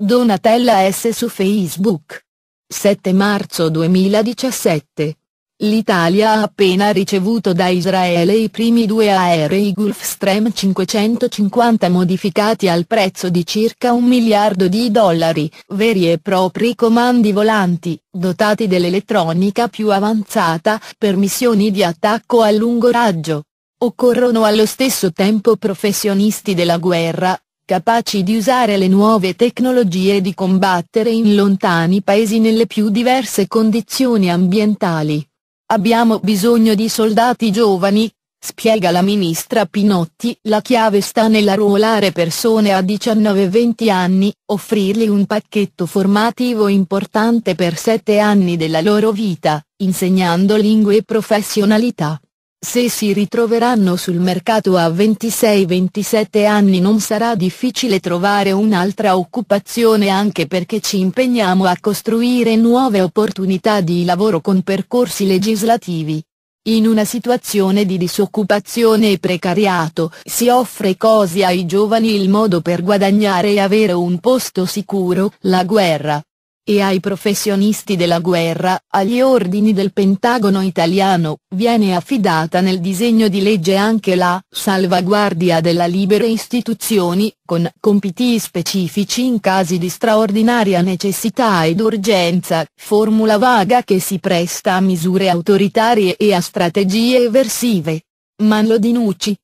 Donatella S. su Facebook. 7 marzo 2017. L'Italia ha appena ricevuto da Israele i primi due aerei Gulfstream 550 modificati al prezzo di circa un miliardo di dollari, veri e propri comandi volanti, dotati dell'elettronica più avanzata, per missioni di attacco a lungo raggio. Occorrono allo stesso tempo professionisti della guerra, capaci di usare le nuove tecnologie e di combattere in lontani paesi nelle più diverse condizioni ambientali. Abbiamo bisogno di soldati giovani, spiega la ministra Pinotti, la chiave sta nell'arruolare persone a 19-20 anni, offrirgli un pacchetto formativo importante per 7 anni della loro vita, insegnando lingue e professionalità. Se si ritroveranno sul mercato a 26-27 anni non sarà difficile trovare un'altra occupazione anche perché ci impegniamo a costruire nuove opportunità di lavoro con percorsi legislativi. In una situazione di disoccupazione e precariato si offre così ai giovani il modo per guadagnare e avere un posto sicuro, la guerra e ai professionisti della guerra, agli ordini del Pentagono italiano, viene affidata nel disegno di legge anche la salvaguardia della libere istituzioni, con compiti specifici in casi di straordinaria necessità ed urgenza, formula vaga che si presta a misure autoritarie e a strategie eversive. Manlodinucci,